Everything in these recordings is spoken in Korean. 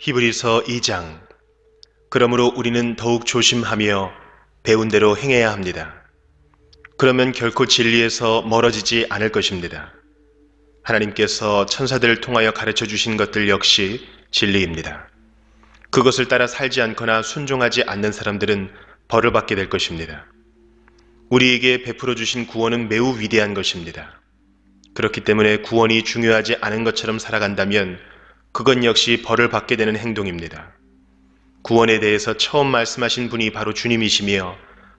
히브리서 2장 그러므로 우리는 더욱 조심하며 배운 대로 행해야 합니다. 그러면 결코 진리에서 멀어지지 않을 것입니다. 하나님께서 천사들을 통하여 가르쳐 주신 것들 역시 진리입니다. 그것을 따라 살지 않거나 순종하지 않는 사람들은 벌을 받게 될 것입니다. 우리에게 베풀어 주신 구원은 매우 위대한 것입니다. 그렇기 때문에 구원이 중요하지 않은 것처럼 살아간다면 그것 역시 벌을 받게 되는 행동입니다. 구원에 대해서 처음 말씀하신 분이 바로 주님이시며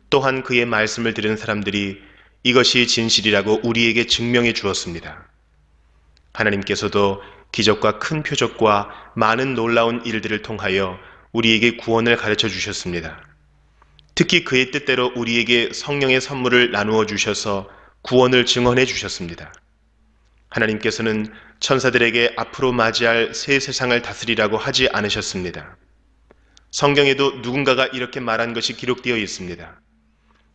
또한 그의 말씀을 들은 사람들이 이것이 진실이라고 우리에게 증명해 주었습니다. 하나님께서도 기적과 큰 표적과 많은 놀라운 일들을 통하여 우리에게 구원을 가르쳐 주셨습니다. 특히 그의 뜻대로 우리에게 성령의 선물을 나누어 주셔서 구원을 증언해 주셨습니다. 하나님께서는 천사들에게 앞으로 맞이할 새 세상을 다스리라고 하지 않으셨습니다. 성경에도 누군가가 이렇게 말한 것이 기록되어 있습니다.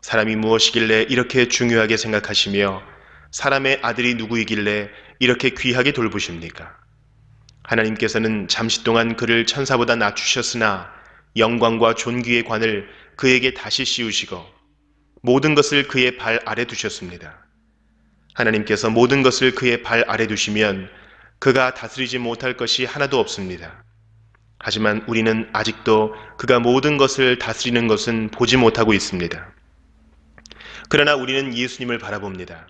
사람이 무엇이길래 이렇게 중요하게 생각하시며 사람의 아들이 누구이길래 이렇게 귀하게 돌보십니까? 하나님께서는 잠시 동안 그를 천사보다 낮추셨으나 영광과 존귀의 관을 그에게 다시 씌우시고 모든 것을 그의 발 아래 두셨습니다. 하나님께서 모든 것을 그의 발 아래 두시면 그가 다스리지 못할 것이 하나도 없습니다. 하지만 우리는 아직도 그가 모든 것을 다스리는 것은 보지 못하고 있습니다. 그러나 우리는 예수님을 바라봅니다.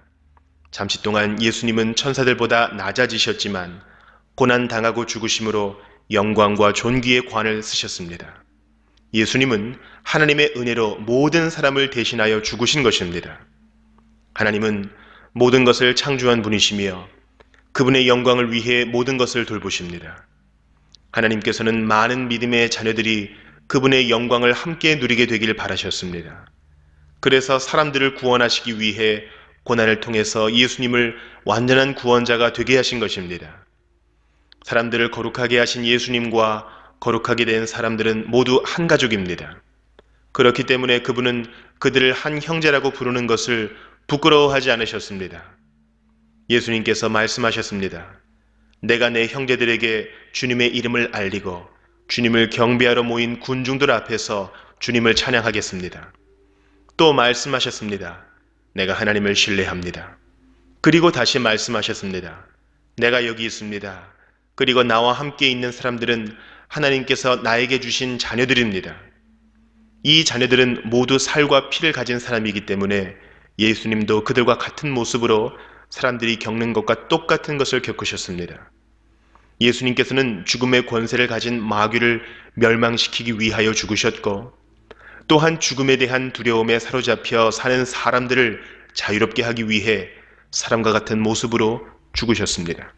잠시 동안 예수님은 천사들보다 낮아지셨지만 고난 당하고 죽으심으로 영광과 존귀의 관을 쓰셨습니다. 예수님은 하나님의 은혜로 모든 사람을 대신하여 죽으신 것입니다. 하나님은 모든 것을 창조한 분이시며 그분의 영광을 위해 모든 것을 돌보십니다. 하나님께서는 많은 믿음의 자녀들이 그분의 영광을 함께 누리게 되길 바라셨습니다. 그래서 사람들을 구원하시기 위해 고난을 통해서 예수님을 완전한 구원자가 되게 하신 것입니다. 사람들을 거룩하게 하신 예수님과 거룩하게 된 사람들은 모두 한 가족입니다. 그렇기 때문에 그분은 그들을 한 형제라고 부르는 것을 부끄러워하지 않으셨습니다. 예수님께서 말씀하셨습니다. 내가 내 형제들에게 주님의 이름을 알리고 주님을 경배하러 모인 군중들 앞에서 주님을 찬양하겠습니다. 또 말씀하셨습니다. 내가 하나님을 신뢰합니다. 그리고 다시 말씀하셨습니다. 내가 여기 있습니다. 그리고 나와 함께 있는 사람들은 하나님께서 나에게 주신 자녀들입니다. 이 자녀들은 모두 살과 피를 가진 사람이기 때문에 예수님도 그들과 같은 모습으로 사람들이 겪는 것과 똑같은 것을 겪으셨습니다. 예수님께서는 죽음의 권세를 가진 마귀를 멸망시키기 위하여 죽으셨고 또한 죽음에 대한 두려움에 사로잡혀 사는 사람들을 자유롭게 하기 위해 사람과 같은 모습으로 죽으셨습니다.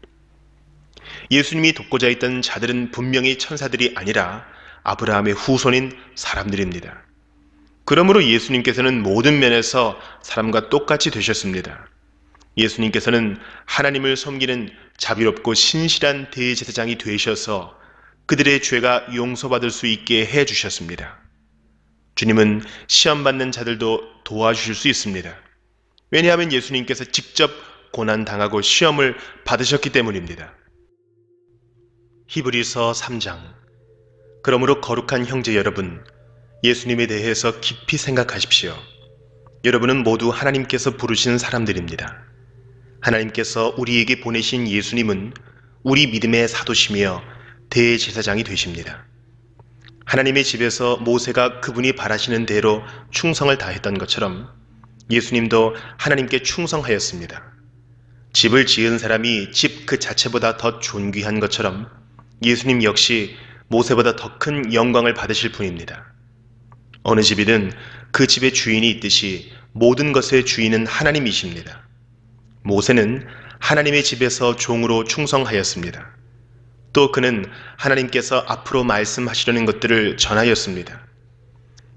예수님이 돕고자 했던 자들은 분명히 천사들이 아니라 아브라함의 후손인 사람들입니다. 그러므로 예수님께서는 모든 면에서 사람과 똑같이 되셨습니다. 예수님께서는 하나님을 섬기는 자비롭고 신실한 대제사장이 되셔서 그들의 죄가 용서받을 수 있게 해 주셨습니다. 주님은 시험받는 자들도 도와주실 수 있습니다. 왜냐하면 예수님께서 직접 고난당하고 시험을 받으셨기 때문입니다. 히브리서 3장 그러므로 거룩한 형제 여러분, 예수님에 대해서 깊이 생각하십시오. 여러분은 모두 하나님께서 부르신 사람들입니다. 하나님께서 우리에게 보내신 예수님은 우리 믿음의 사도시며 대제사장이 되십니다. 하나님의 집에서 모세가 그분이 바라시는 대로 충성을 다했던 것처럼 예수님도 하나님께 충성하였습니다. 집을 지은 사람이 집 그 자체보다 더 존귀한 것처럼 예수님 역시 모세보다 더 큰 영광을 받으실 분입니다. 어느 집이든 그 집의 주인이 있듯이 모든 것의 주인은 하나님이십니다. 모세는 하나님의 집에서 종으로 충성하였습니다. 또 그는 하나님께서 앞으로 말씀하시려는 것들을 전하였습니다.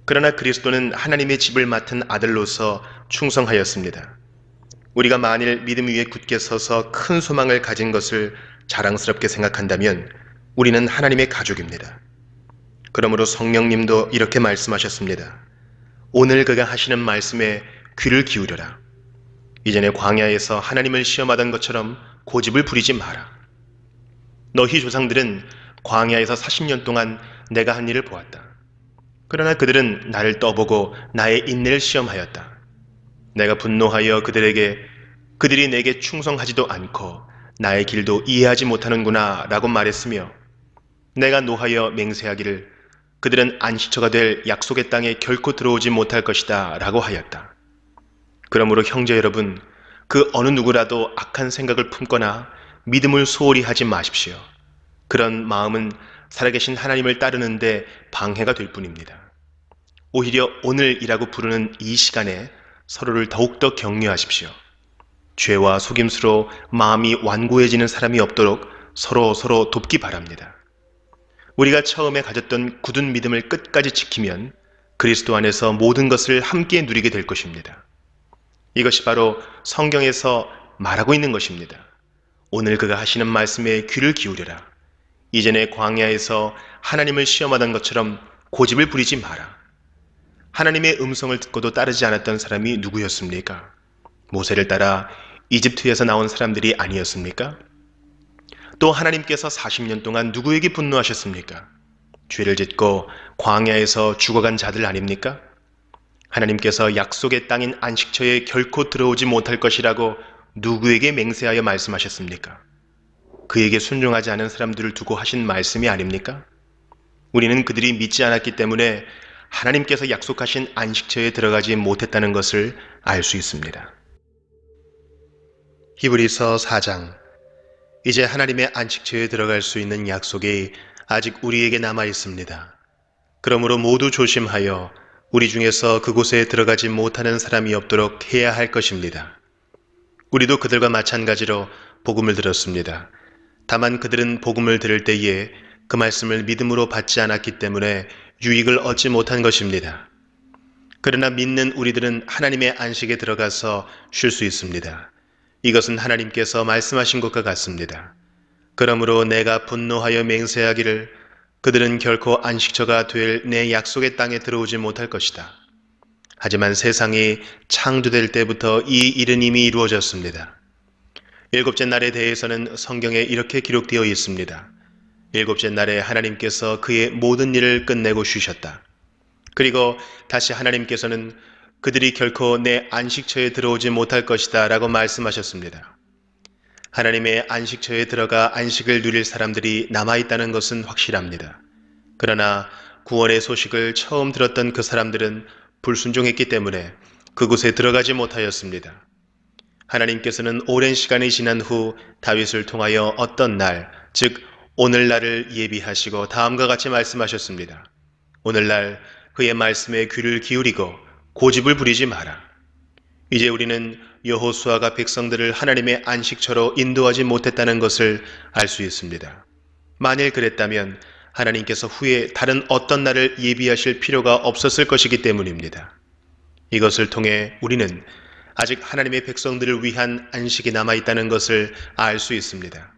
그러나 그리스도는 하나님의 집을 맡은 아들로서 충성하였습니다. 우리가 만일 믿음 위에 굳게 서서 큰 소망을 가진 것을 자랑스럽게 생각한다면 우리는 하나님의 가족입니다. 그러므로 성령님도 이렇게 말씀하셨습니다. 오늘 그가 하시는 말씀에 귀를 기울여라. 이전에 광야에서 하나님을 시험하던 것처럼 고집을 부리지 마라. 너희 조상들은 광야에서 40년 동안 내가 한 일을 보았다. 그러나 그들은 나를 떠보고 나의 인내를 시험하였다. 내가 분노하여 그들에게 그들이 내게 충성하지도 않고 나의 길도 이해하지 못하는구나 라고 말했으며 내가 노하여 맹세하기를 그들은 안식처가 될 약속의 땅에 결코 들어오지 못할 것이다 라고 하였다. 그러므로 형제 여러분, 그 어느 누구라도 악한 생각을 품거나 믿음을 소홀히 하지 마십시오. 그런 마음은 살아계신 하나님을 따르는데 방해가 될 뿐입니다. 오히려 오늘이라고 부르는 이 시간에 서로를 더욱더 격려하십시오. 죄와 속임수로 마음이 완고해지는 사람이 없도록 서로 서로 돕기 바랍니다. 우리가 처음에 가졌던 굳은 믿음을 끝까지 지키면 그리스도 안에서 모든 것을 함께 누리게 될 것입니다. 이것이 바로 성경에서 말하고 있는 것입니다. 오늘 그가 하시는 말씀에 귀를 기울여라. 이전에 광야에서 하나님을 시험하던 것처럼 고집을 부리지 마라. 하나님의 음성을 듣고도 따르지 않았던 사람이 누구였습니까? 모세를 따라 이집트에서 나온 사람들이 아니었습니까? 또 하나님께서 40년 동안 누구에게 분노하셨습니까? 죄를 짓고 광야에서 죽어간 자들 아닙니까? 하나님께서 약속의 땅인 안식처에 결코 들어오지 못할 것이라고 누구에게 맹세하여 말씀하셨습니까? 그에게 순종하지 않은 사람들을 두고 하신 말씀이 아닙니까? 우리는 그들이 믿지 않았기 때문에 하나님께서 약속하신 안식처에 들어가지 못했다는 것을 알 수 있습니다. 히브리서 4장 이제 하나님의 안식처에 들어갈 수 있는 약속이 아직 우리에게 남아 있습니다. 그러므로 모두 조심하여 우리 중에서 그곳에 들어가지 못하는 사람이 없도록 해야 할 것입니다. 우리도 그들과 마찬가지로 복음을 들었습니다. 다만 그들은 복음을 들을 때에 그 말씀을 믿음으로 받지 않았기 때문에 유익을 얻지 못한 것입니다. 그러나 믿는 우리들은 하나님의 안식에 들어가서 쉴 수 있습니다. 이것은 하나님께서 말씀하신 것과 같습니다. 그러므로 내가 분노하여 맹세하기를 그들은 결코 안식처가 될 내 약속의 땅에 들어오지 못할 것이다. 하지만 세상이 창조될 때부터 이 일은 이미 이루어졌습니다. 일곱째 날에 대해서는 성경에 이렇게 기록되어 있습니다. 일곱째 날에 하나님께서 그의 모든 일을 끝내고 쉬셨다. 그리고 다시 하나님께서는 그들이 결코 내 안식처에 들어오지 못할 것이다 라고 말씀하셨습니다. 하나님의 안식처에 들어가 안식을 누릴 사람들이 남아있다는 것은 확실합니다. 그러나 구원의 소식을 처음 들었던 그 사람들은 불순종했기 때문에 그곳에 들어가지 못하였습니다. 하나님께서는 오랜 시간이 지난 후 다윗을 통하여 어떤 날, 즉 오늘날을 예비하시고 다음과 같이 말씀하셨습니다. 오늘날 그의 말씀에 귀를 기울이고 고집을 부리지 마라. 이제 우리는 여호수아가 백성들을 하나님의 안식처로 인도하지 못했다는 것을 알 수 있습니다. 만일 그랬다면 하나님께서 후에 다른 어떤 날을 예비하실 필요가 없었을 것이기 때문입니다. 이것을 통해 우리는 아직 하나님의 백성들을 위한 안식이 남아있다는 것을 알 수 있습니다.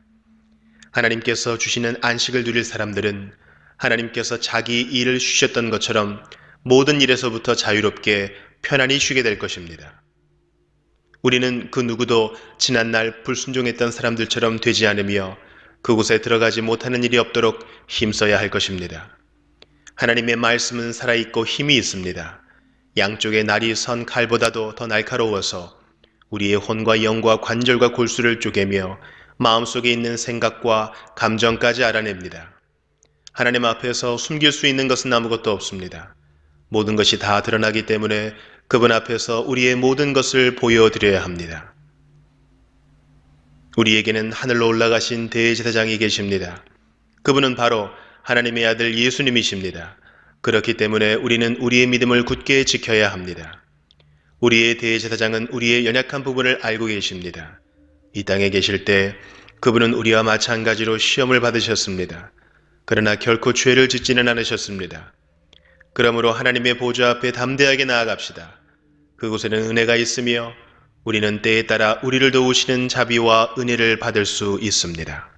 하나님께서 주시는 안식을 누릴 사람들은 하나님께서 자기 일을 쉬셨던 것처럼 모든 일에서부터 자유롭게 편안히 쉬게 될 것입니다. 우리는 그 누구도 지난날 불순종했던 사람들처럼 되지 않으며 그곳에 들어가지 못하는 일이 없도록 힘써야 할 것입니다. 하나님의 말씀은 살아있고 힘이 있습니다. 양쪽의 날이 선 칼보다도 더 날카로워서 우리의 혼과 영과 관절과 골수를 쪼개며 마음속에 있는 생각과 감정까지 알아냅니다. 하나님 앞에서 숨길 수 있는 것은 아무것도 없습니다. 모든 것이 다 드러나기 때문에 그분 앞에서 우리의 모든 것을 보여드려야 합니다. 우리에게는 하늘로 올라가신 대제사장이 계십니다. 그분은 바로 하나님의 아들 예수님이십니다. 그렇기 때문에 우리는 우리의 믿음을 굳게 지켜야 합니다. 우리의 대제사장은 우리의 연약한 부분을 알고 계십니다. 이 땅에 계실 때 그분은 우리와 마찬가지로 시험을 받으셨습니다. 그러나 결코 죄를 짓지는 않으셨습니다. 그러므로 하나님의 보좌 앞에 담대하게 나아갑시다. 그곳에는 은혜가 있으며 우리는 때에 따라 우리를 도우시는 자비와 은혜를 받을 수 있습니다.